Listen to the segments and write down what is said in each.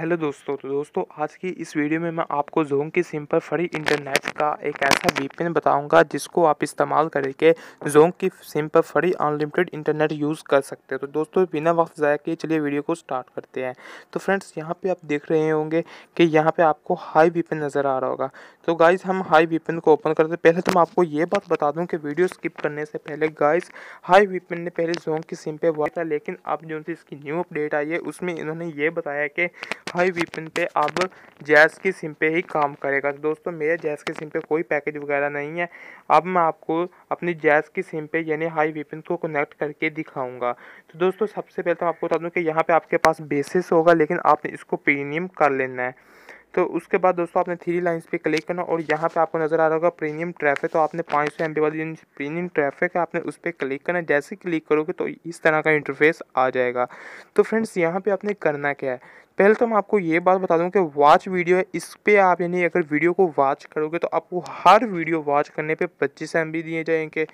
hello दोस्तों तो दोस्तों आज की इस वीडियो में मैं आपको जोंग की सिम पर फ्री इंटरनेट का एक ऐसा वीपिन बताऊंगा जिसको आप इस्तेमाल करके जोंग की सिम पर फ्री अनलिमिटेड इंटरनेट यूज़ कर सकते हो तो दोस्तों बिना वक्त ज़ाया किए चलिए वीडियो को स्टार्ट करते हैं तो फ्रेंड्स यहाँ पे आप देख रहे होंगे कि यहाँ पर आपको हाई वीपिन नज़र आ रहा होगा तो गाइज़ हम हाई वीपिन को ओपन करते पहले तो मैं आपको ये बात बता दूँ कि वीडियो स्किप करने से पहले गाइज़ हाई वीपिन ने पहले जोंग की सिम पर हुआ था लेकिन अब जो इसकी न्यू अपडेट आई है उसमें इन्होंने ये बताया कि वाईफाई वीपन पे अब जैस की सिम पे ही काम करेगा तो दोस्तों मेरे जैस की सिम पे कोई पैकेज वगैरह नहीं है अब मैं आपको अपनी जैस की सिम पे यानी हाई वीपन को कनेक्ट करके दिखाऊंगा तो दोस्तों सबसे पहले तो आपको बता दूँ कि यहाँ पर आपके पास बेसिस होगा लेकिन आपने इसको प्रीमियम कर लेना है तो उसके बाद दोस्तों आपने थ्री लाइन्स पे क्लिक करना और यहाँ पे आपको नज़र आ रहा होगा प्रीमियम ट्रैफिक तो आपने 500 सौ एम वाली प्रीमियम ट्रैफिक है आपने उस पर क्लिक करना जैसे क्लिक करोगे तो इस तरह का इंटरफेस आ जाएगा तो फ्रेंड्स यहाँ पे आपने करना क्या है पहले तो मैं आपको ये बात बता दूं कि वॉच वीडियो है इस पर आप यानी अगर वीडियो को वॉच करोगे तो आपको हर वीडियो वॉच करने पे 25 एम दिए जाएंगे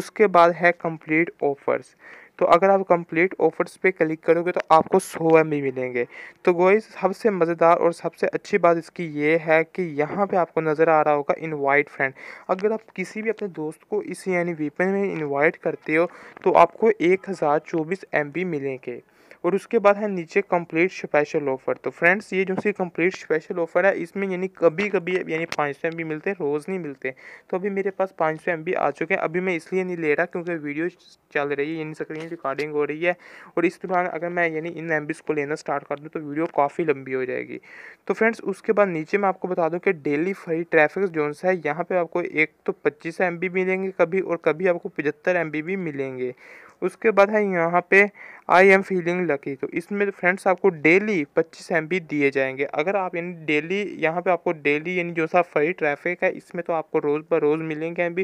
उसके बाद है कंप्लीट ऑफर्स तो अगर आप कंप्लीट ऑफर्स पे क्लिक करोगे तो आपको सौ एम मिलेंगे तो गोई सबसे मज़ेदार और सबसे अच्छी बात इसकी ये है कि यहाँ पे आपको नज़र आ रहा होगा इनवाइट फ्रेंड अगर आप किसी भी अपने दोस्त को इस यानी वीपन में इनवाइट करते हो तो आपको एक हज़ार चौबीस एम मिलेंगे और उसके बाद है नीचे कंप्लीट स्पेशल ऑफर तो फ्रेंड्स ये जो सी कंप्लीट स्पेशल ऑफर है इसमें यानी कभी कभी यानी पाँच सौ एम मिलते हैं रोज़ नहीं मिलते तो अभी मेरे पास पाँच सौ एम आ चुके हैं अभी मैं इसलिए नहीं ले रहा क्योंकि वीडियो चल रही है यानी स्क्रीन रिकॉर्डिंग हो रही है और इस दौरान अगर मैं यानी इन एम को लेना स्टार्ट कर दूँ तो वीडियो काफ़ी लंबी हो जाएगी तो फ्रेंड्स उसके बाद नीचे मैं आपको बता दूँ कि डेली फ्री ट्रैफिक जोन है यहाँ पर आपको एक तो पच्चीस एम मिलेंगे कभी और कभी आपको पचहत्तर एम भी मिलेंगे उसके बाद है यहाँ पे आई एम फीलिंग लकी तो इसमें फ्रेंड्स आपको डेली पच्चीस एम दिए जाएंगे अगर आप यानी डेली यहाँ पे आपको डेली यानी जो सा फ्री ट्रैफिक है इसमें तो आपको रोज़ बर रोज़ मिलेंगे एम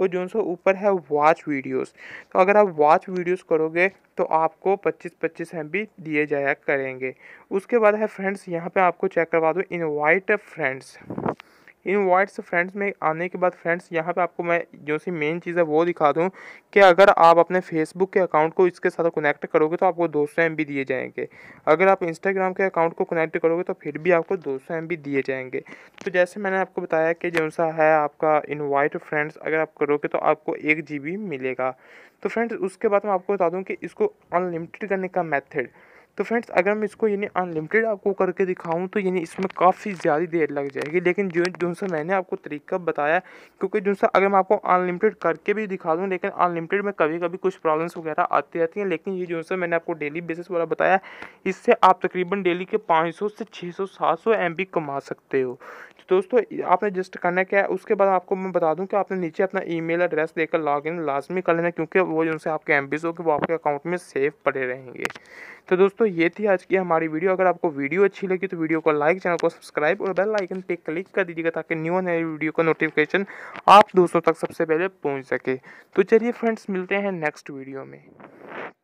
और जो सा ऊपर है वॉच वीडियोस तो अगर आप वॉच वीडियोस करोगे तो आपको पच्चीस पच्चीस एम दिए जाया करेंगे उसके बाद है फ्रेंड्स यहाँ पर आपको चेक करवा दो invite friends invites friends में आने के बाद फ्रेंड्स यहाँ पे आपको मैं जो सी मेन चीज़ है वो दिखा दूँ कि अगर आप अपने फेसबुक के अकाउंट को इसके साथ कनेक्ट करोगे तो आपको दो सौ एम दिए जाएंगे अगर आप इंस्टाग्राम के अकाउंट को कनेक्ट करोगे तो फिर भी आपको दो सौ एम दिए जाएंगे तो जैसे मैंने आपको बताया कि जो सा है आपका इन फ्रेंड्स अगर आप करोगे तो आपको एक जी बी मिलेगा तो फ्रेंड्स उसके बाद मैं आपको बता दूँ कि इसको अनलिमिटेड करने का मैथड तो फ्रेंड्स अगर मैं इसको यानी अनलिमिटेड आपको करके दिखाऊं तो यानी इसमें काफ़ी ज़्यादा देर लग जाएगी लेकिन जो जो सा मैंने आपको तरीका बताया क्योंकि जो सा अगर मैं आपको अनलिमिटेड करके भी दिखा दूँ लेकिन अनलिमिटेड में कभी कभी कुछ प्रॉब्लम्स वगैरह आती रहती हैं लेकिन ये जो सा मैंने आपको डेली बेसिस वाला बताया इससे आप तकरीबन डेली के पाँच से छः सौ सात सौ एम बी कमा सकते हो तो दोस्तों आपने जस्ट करना क्या है उसके बाद आपको मैं बता दूँ कि आपने नीचे अपना ईमेल एड्रेस देकर लॉगिन लाजमी कर लेना क्योंकि वो जो आपके एम बीज होंगे वो आपके अकाउंट में सेफ पड़े रहेंगे तो दोस्तों दोस्तों ये थी आज की हमारी वीडियो अगर आपको वीडियो अच्छी लगी तो वीडियो को लाइक चैनल को सब्सक्राइब और बेल आइकन पे क्लिक कर दीजिएगा ताकि न्यू नए वीडियो का नोटिफिकेशन आप दोस्तों तक सबसे पहले पहुंच सके तो चलिए फ्रेंड्स मिलते हैं नेक्स्ट वीडियो में